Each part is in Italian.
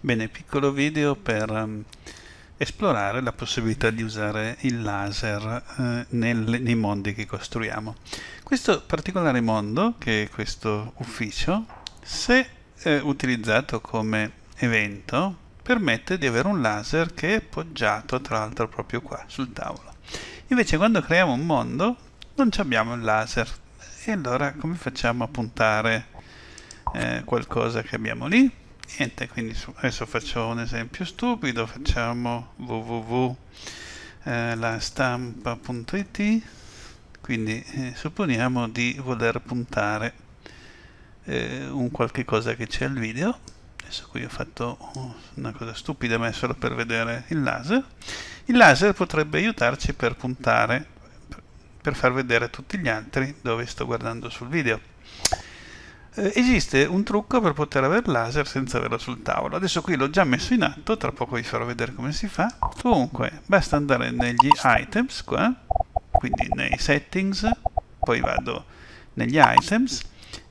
Bene, piccolo video per um, esplorare la possibilità di usare il laser eh, nel, nei mondi che costruiamo. Questo particolare mondo, che è questo ufficio, se eh, utilizzato come evento, permette di avere un laser che è appoggiato tra l'altro proprio qua sul tavolo. Invece quando creiamo un mondo non abbiamo il laser e allora come facciamo a puntare eh, qualcosa che abbiamo lì? niente quindi su, adesso faccio un esempio stupido facciamo www.lastampa.it eh, quindi eh, supponiamo di voler puntare eh, un qualche cosa che c'è al video adesso qui ho fatto una cosa stupida ma è solo per vedere il laser il laser potrebbe aiutarci per puntare per far vedere a tutti gli altri dove sto guardando sul video eh, esiste un trucco per poter avere il laser senza averlo sul tavolo. Adesso qui l'ho già messo in atto, tra poco vi farò vedere come si fa. Comunque, basta andare negli items qua, quindi nei settings, poi vado negli items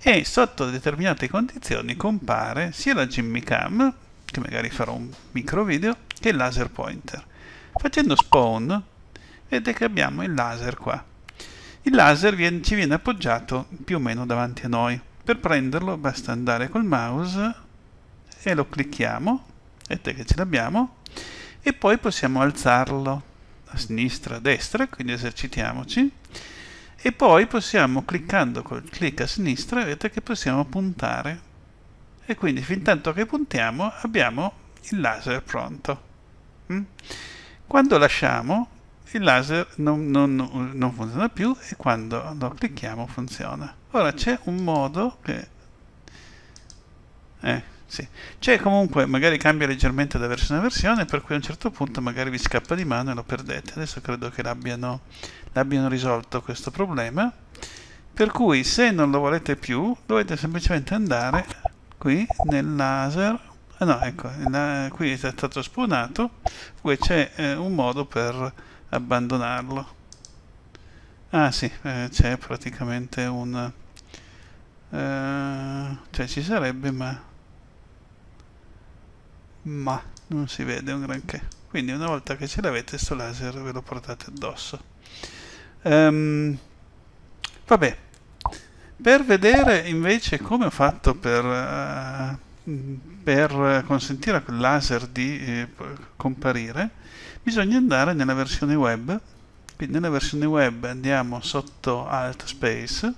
e sotto determinate condizioni compare sia la Jimmy Cam, che magari farò un micro video, che il laser pointer. Facendo spawn vedete che abbiamo il laser qua. Il laser viene, ci viene appoggiato più o meno davanti a noi. Per prenderlo basta andare col mouse e lo clicchiamo, vedete che ce l'abbiamo, e poi possiamo alzarlo a sinistra, a destra, quindi esercitiamoci, e poi possiamo, cliccando col clic a sinistra, vedete che possiamo puntare. E quindi fin tanto che puntiamo abbiamo il laser pronto. Mm? Quando lasciamo, il laser non, non, non funziona più e quando lo clicchiamo funziona. Ora c'è un modo che... Eh, sì. C'è comunque, magari cambia leggermente da versione a versione, per cui a un certo punto magari vi scappa di mano e lo perdete. Adesso credo che l'abbiano, l'abbiano risolto questo problema. Per cui se non lo volete più, dovete semplicemente andare qui nel laser. Ah no, ecco, la, qui è stato spawnato, qui c'è eh, un modo per abbandonarlo. Ah sì, eh, c'è praticamente un... Eh, cioè ci sarebbe ma... Ma non si vede un granché. Quindi una volta che ce l'avete sto laser ve lo portate addosso. Um, vabbè, per vedere invece come ho fatto per... Uh, Mm-hmm. per eh, consentire a quel laser di eh, comparire bisogna andare nella versione web quindi nella versione web andiamo sotto alt space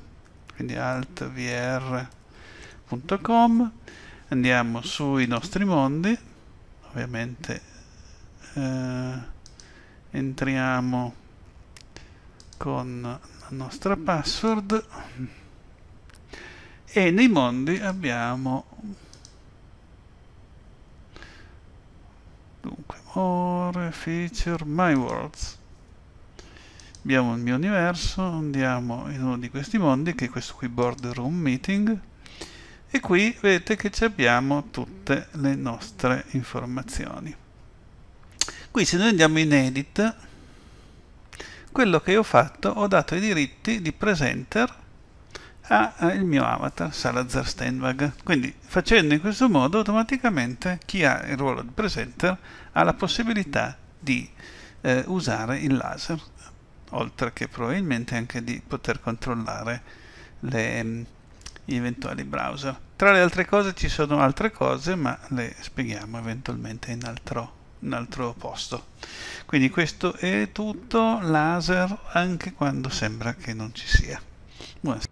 quindi altvr.com andiamo sui nostri mondi ovviamente eh, entriamo con la nostra password e nei mondi abbiamo dunque more feature my worlds abbiamo il mio universo andiamo in uno di questi mondi che è questo qui border room meeting e qui vedete che abbiamo tutte le nostre informazioni qui se noi andiamo in edit quello che ho fatto ho dato i diritti di presenter al ah, ah, mio avatar Salazar Steinwag. Quindi facendo in questo modo automaticamente chi ha il ruolo di presenter ha la possibilità di eh, usare il laser, oltre che probabilmente anche di poter controllare le, mm, gli eventuali browser. Tra le altre cose ci sono altre cose, ma le spieghiamo eventualmente in altro un altro posto quindi questo è tutto laser anche quando sembra che non ci sia Buonasera.